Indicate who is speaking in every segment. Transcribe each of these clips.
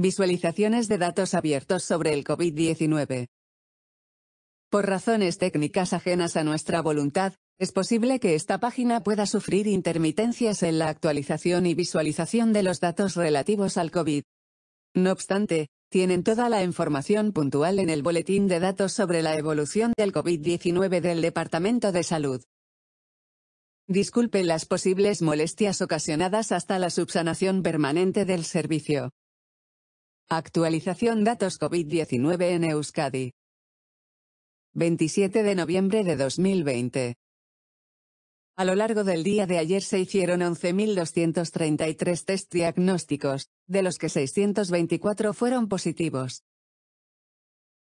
Speaker 1: Visualizaciones de datos abiertos sobre el COVID-19. Por razones técnicas ajenas a nuestra voluntad, es posible que esta página pueda sufrir intermitencias en la actualización y visualización de los datos relativos al COVID. No obstante, tienen toda la información puntual en el Boletín de Datos sobre la evolución del COVID-19 del Departamento de Salud. Disculpen las posibles molestias ocasionadas hasta la subsanación permanente del servicio. Actualización datos COVID-19 en Euskadi. 27 de noviembre de 2020. A lo largo del día de ayer se hicieron 11.233 test diagnósticos, de los que 624 fueron positivos.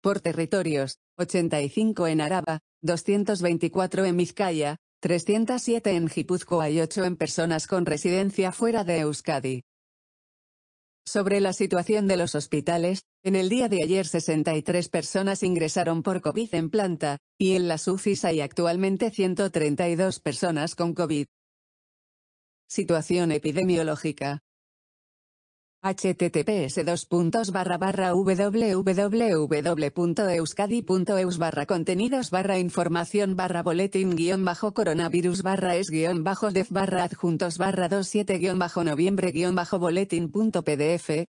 Speaker 1: Por territorios, 85 en Araba, 224 en Mizcaya, 307 en Gipuzkoa y 8 en personas con residencia fuera de Euskadi. Sobre la situación de los hospitales, en el día de ayer 63 personas ingresaron por COVID en planta, y en las UFIS hay actualmente 132 personas con COVID. Situación epidemiológica https dos barra barra www.euskadi.eus barra contenidos barra información barra boletín guión bajo coronavirus barra es guión bajo def barra adjuntos barra 27 guión bajo noviembre guión bajo boletín punto pdf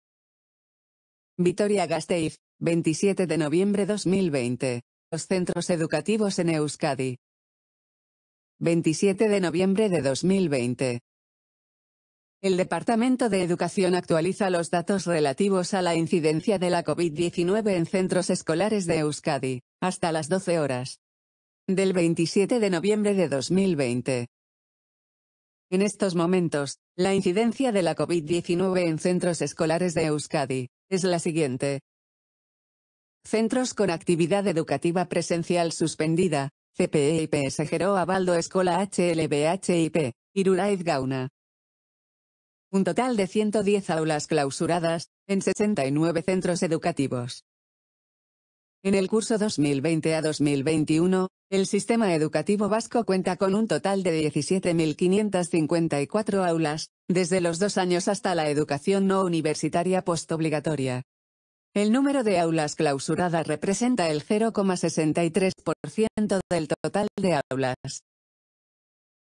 Speaker 1: Vitoria Gasteiz, 27 de noviembre 2020. Los centros educativos en Euskadi. 27 de noviembre de 2020. El Departamento de Educación actualiza los datos relativos a la incidencia de la COVID-19 en centros escolares de Euskadi, hasta las 12 horas. Del 27 de noviembre de 2020. En estos momentos, la incidencia de la COVID-19 en centros escolares de Euskadi es la siguiente. Centros con actividad educativa presencial suspendida, CPE y PS Abaldo Escola HLBHIP, Irulaid Gauna. Un total de 110 aulas clausuradas, en 69 centros educativos. En el curso 2020 a 2021, el sistema educativo vasco cuenta con un total de 17.554 aulas, desde los dos años hasta la educación no universitaria postobligatoria. El número de aulas clausuradas representa el 0,63% del total de aulas.